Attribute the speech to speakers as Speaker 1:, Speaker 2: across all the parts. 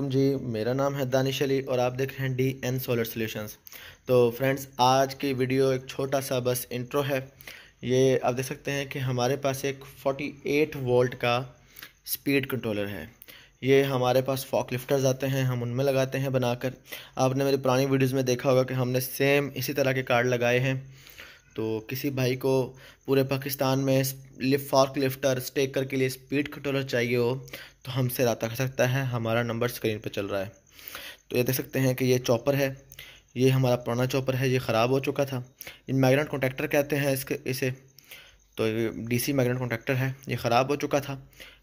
Speaker 1: जी मेरा नाम है दानिश अली और आप देख रहे हैं डी एन सोलर सोल्यूशंस तो फ्रेंड्स आज की वीडियो एक छोटा सा बस इंट्रो है ये आप देख सकते हैं कि हमारे पास एक 48 वोल्ट का स्पीड कंट्रोलर है ये हमारे पास फॉक लिफ्टर्स आते हैं हम उनमें लगाते हैं बनाकर आपने मेरी पुरानी वीडियोज़ में देखा होगा कि हमने सेम इसी तरह के कार्ड लगाए हैं तो किसी भाई को पूरे पाकिस्तान में लिफ्ट फॉर्क लिफ्टर स्टेकर के लिए स्पीड कंट्रोलर चाहिए हो तो हमसे रता कर सकता है हमारा नंबर स्क्रीन पर चल रहा है तो ये देख सकते हैं कि ये चॉपर है ये हमारा पुराना चॉपर है ये ख़राब हो चुका था इन माइग्रेंट कॉन्ट्रैक्टर कहते हैं इसके इसे तो ये सी माइग्रेंट कॉन्ट्रैक्टर है ये ख़राब हो चुका था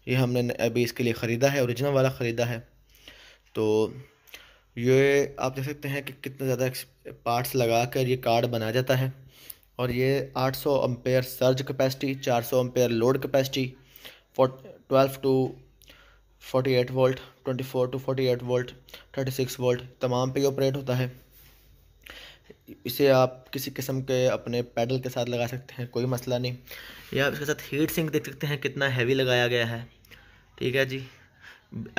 Speaker 1: ये हमने अभी इसके लिए ख़रीदा है ओरिजिनल वाला ख़रीदा है तो ये आप देख सकते हैं कि कितना ज़्यादा पार्ट्स लगा कर ये कार्ड बनाया जाता है और ये 800 सौ अम्पेयर सर्ज कैपेसिटी 400 सौ ampere load capacity twelve to 48 volt 24 to 48 volt 36 volt तमाम पे ऑपरेट होता है इसे आप किसी किस्म के अपने पैडल के साथ लगा सकते हैं कोई मसला नहीं या इसके साथ हीट सिंक देख सकते हैं कितना हैवी लगाया गया है ठीक है जी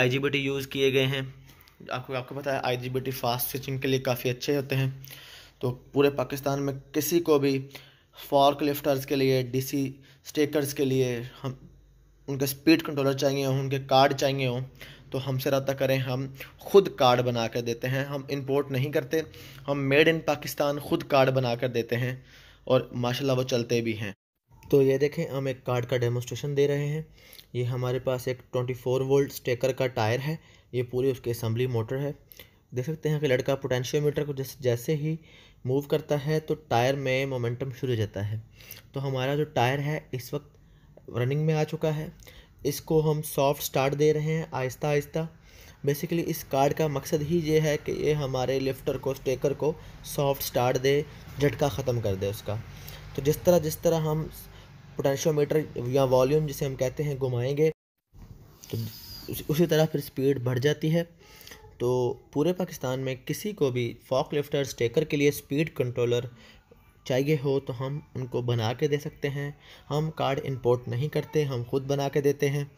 Speaker 1: आई यूज़ किए गए हैं आपको आपको पता है आई फास्ट स्विचिंग के लिए काफ़ी अच्छे होते हैं तो पूरे पाकिस्तान में किसी को भी फॉर्क लिफ्टर्स के लिए डीसी स्टेकर्स के लिए हम उनके स्पीड कंट्रोलर चाहिए हों उनके कार्ड चाहिए हों तो हमसे रब्ता करें हम खुद कार्ड बना कर देते हैं हम इंपोर्ट नहीं करते हम मेड इन पाकिस्तान खुद कार्ड बना कर देते हैं और माशाल्लाह वो चलते भी हैं तो ये देखें हम एक कार्ड का डेमोस्ट्रेशन दे रहे हैं ये हमारे पास एक 24 वोल्ट स्टेकर का टायर है ये पूरी उसकी असम्बली मोटर है देख सकते हैं कि लड़का पोटेंशियोमीटर को जैसे जैसे ही मूव करता है तो टायर में मोमेंटम शुरू हो जाता है तो हमारा जो टायर है इस वक्त रनिंग में आ चुका है इसको हम सॉफ्ट स्टार्ट दे रहे हैं आहिस्ता आहिस्ता बेसिकली इस कार्ड का मकसद ही ये है कि ये हमारे लिफ्टर को स्टेकर को सॉफ्ट स्टार्ट दे झटका ख़त्म कर दे उसका तो जिस तरह जिस तरह हम पोटेंशियोमीटर या वॉल्यूम जिसे हम कहते हैं घुमाएंगे तो उसी तरह फिर स्पीड बढ़ जाती है तो पूरे पाकिस्तान में किसी को भी फॉक लिफ्टर स्टेकर के लिए स्पीड कंट्रोलर चाहिए हो तो हम उनको बना के दे सकते हैं हम कार्ड इंपोर्ट नहीं करते हम खुद बना के देते हैं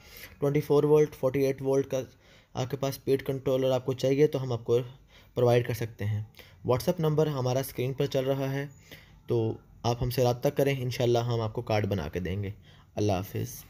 Speaker 1: 24 वोल्ट 48 वोल्ट का आपके पास स्पीड कंट्रोलर आपको चाहिए तो हम आपको प्रोवाइड कर सकते हैं व्हाट्सअप नंबर हमारा स्क्रीन पर चल रहा है तो आप हमसे रबता करें इन हम आपको कार्ड बना के देंगे अल्लाह हाफिज़